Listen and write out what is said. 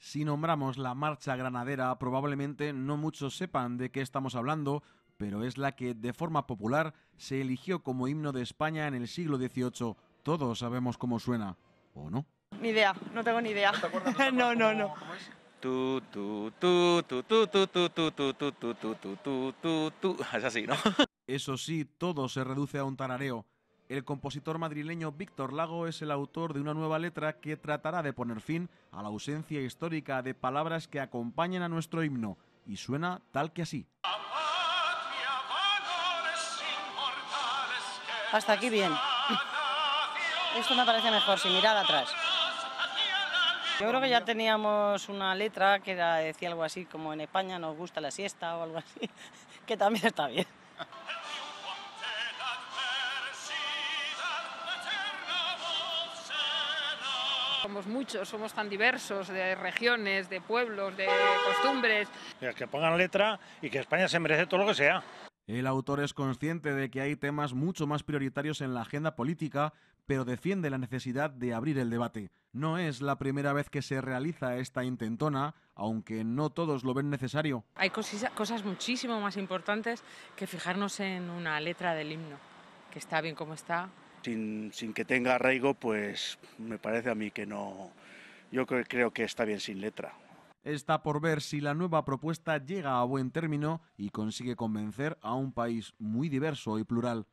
Si nombramos la marcha granadera, probablemente no muchos sepan de qué estamos hablando, pero es la que de forma popular se eligió como himno de España en el siglo XVIII. Todos sabemos cómo suena, ¿o no? Ni idea, no tengo ni idea. no, no, no. Es así, ¿no? Eso sí, todo se reduce a un tarareo. El compositor madrileño Víctor Lago es el autor de una nueva letra que tratará de poner fin a la ausencia histórica de palabras que acompañan a nuestro himno y suena tal que así. Hasta aquí bien. Esto me parece mejor, sin mirar atrás. Yo creo que ya teníamos una letra que decía algo así como en España nos gusta la siesta o algo así, que también está bien. Somos muchos, somos tan diversos de regiones, de pueblos, de costumbres. Que pongan letra y que España se merece todo lo que sea. El autor es consciente de que hay temas mucho más prioritarios en la agenda política, pero defiende la necesidad de abrir el debate. No es la primera vez que se realiza esta intentona, aunque no todos lo ven necesario. Hay cosas, cosas muchísimo más importantes que fijarnos en una letra del himno, que está bien como está, sin, que tenga arraigo, pues me parece a mí que no, yo creo que está bien sin letra. Está por ver si la nueva propuesta llega a buen término y consigue convencer a un país muy diverso y plural.